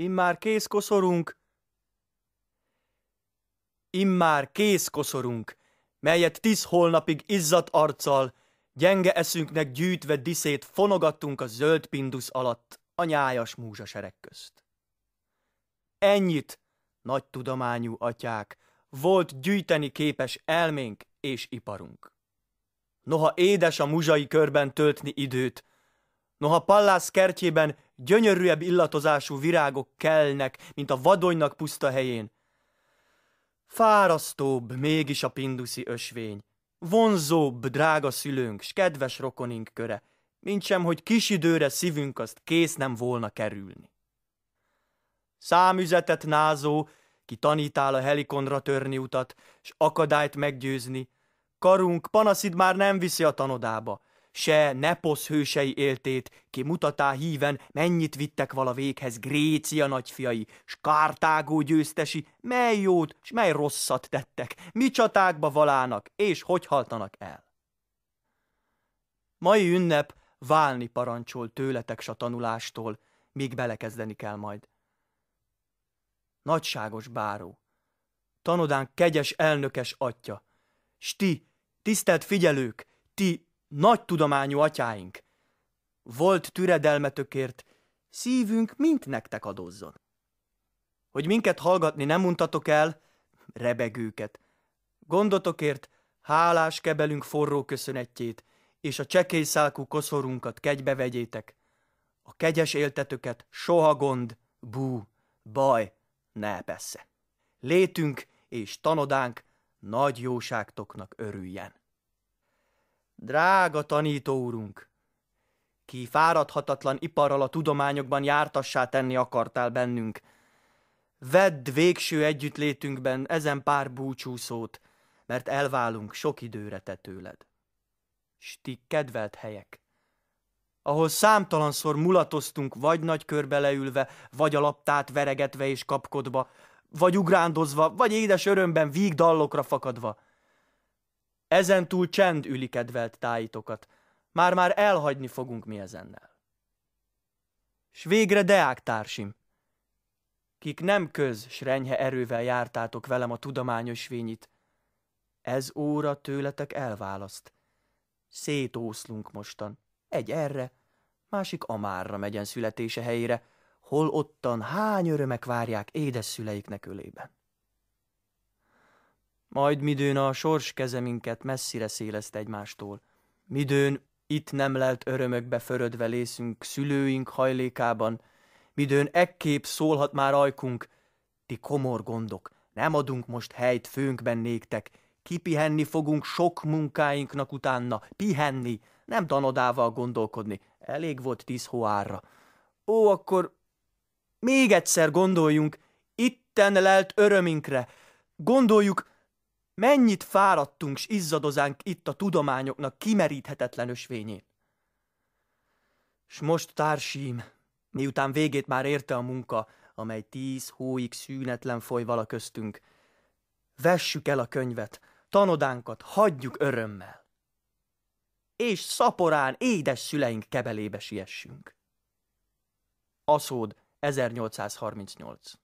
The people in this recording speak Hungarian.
Immár kész koszorunk, immár kész koszorunk, melyet tíz holnapig izzat arccal, gyenge eszünknek gyűjtve diszét fonogattunk a zöld pindusz alatt, a nyájas múzsasereg közt. Ennyit, nagy tudományú atyák, volt gyűjteni képes elménk és iparunk. Noha édes a muzsai körben töltni időt, Noha Pallász kertjében gyönyörűbb illatozású virágok kelnek, mint a vadonynak puszta helyén. Fárasztóbb mégis a pinduszi ösvény, vonzóbb drága szülőnk, s kedves rokonink köre, sem, hogy kis időre szívünk azt kész nem volna kerülni. Számüzetet názó, ki tanítál a helikonra törni utat, s akadályt meggyőzni, karunk panaszid már nem viszi a tanodába, se Neposz hősei éltét, ki mutatá híven, mennyit vittek vala véghez Grécia nagyfiai, s Kártágó győztesi, mely jót, s mely rosszat tettek, mi csatákba valának, és hogy haltanak el. Mai ünnep válni parancsol tőletek s a tanulástól, míg belekezdeni kell majd. Nagyságos báró, tanodán kegyes elnökes atya, s ti, tisztelt figyelők, ti nagy tudományú atyáink, volt türedelmetökért, szívünk mint nektek adózzon. Hogy minket hallgatni nem mutatok el, rebegőket, gondotokért hálás kebelünk forró köszönetjét, és a csekélyszálkú koszorunkat kegybe vegyétek. A kegyes éltetöket soha gond, bú, baj, ne persze. Létünk és tanodánk nagy jóságtoknak örüljen. Drága tanító úrunk! Ki fáradhatatlan iparral a tudományokban jártassá tenni akartál bennünk. Vedd végső együttlétünkben ezen pár búcsú szót, mert elválunk sok időre te tőled. Sti kedvelt helyek, ahol számtalanszor mulatoztunk, vagy nagy körbe leülve, vagy a laptát veregetve és kapkodva, vagy ugrándozva, vagy édes örömben vígdallokra fakadva – Ezentúl csend üli kedvelt tájitokat. Már-már elhagyni fogunk mi ezennel. S végre deák társim, kik nem köz, s renyhe erővel jártátok velem a tudományos vényit, ez óra tőletek elválaszt. Szétószlunk mostan, egy erre, másik amárra megyen születése helyére, hol ottan hány örömek várják édes szüleiknek ölében. Majd midőn a sors keze minket messzire széleszt egymástól. Midőn itt nem lelt örömökbe förödve lészünk szülőink hajlékában, midőn ekkép szólhat már ajkunk, ti komor gondok, nem adunk most helyt főnkben néktek, kipihenni fogunk sok munkáinknak utána, pihenni, nem tanodával gondolkodni, elég volt tíz hoárra. Ó, akkor még egyszer gondoljunk, itten lelt öröminkre, gondoljuk, Mennyit fáradtunk s izzadozánk itt a tudományoknak kimeríthetetlen ösvényén. S most, társím, miután végét már érte a munka, amely tíz hóig szűnetlen foly vala köztünk, vessük el a könyvet, tanodánkat hagyjuk örömmel, és szaporán édes szüleink kebelébe siessünk. Aszód 1838